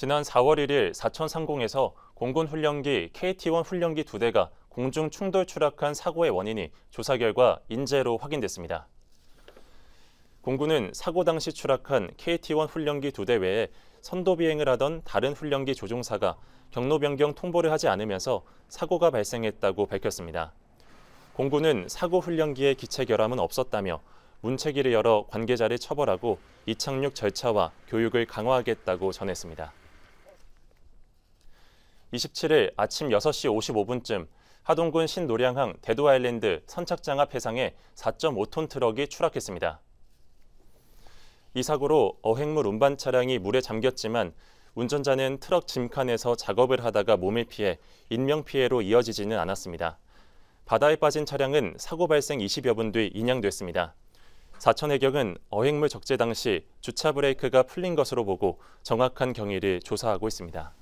지난 4월 1일 사천 상공에서 공군 훈련기 KT-1 훈련기 두 대가 공중 충돌 추락한 사고의 원인이 조사 결과 인재로 확인됐습니다. 공군은 사고 당시 추락한 KT-1 훈련기 두 대 외에 선도 비행을 하던 다른 훈련기 조종사가 경로 변경 통보를 하지 않으면서 사고가 발생했다고 밝혔습니다. 공군은 사고 훈련기의 기체 결함은 없었다며 문체기를 열어 관계자를 처벌하고 이착륙 절차와 교육을 강화하겠다고 전했습니다. 27일 아침 6시 55분쯤 하동군 신노량항 대도아일랜드 선착장 앞 해상에 4.5톤 트럭이 추락했습니다. 이 사고로 어획물 운반 차량이 물에 잠겼지만 운전자는 트럭 짐칸에서 작업을 하다가 몸을 피해 인명피해로 이어지지는 않았습니다. 바다에 빠진 차량은 사고 발생 20여 분 뒤 인양됐습니다. 사천해경은 어획물 적재 당시 주차 브레이크가 풀린 것으로 보고 정확한 경위를 조사하고 있습니다.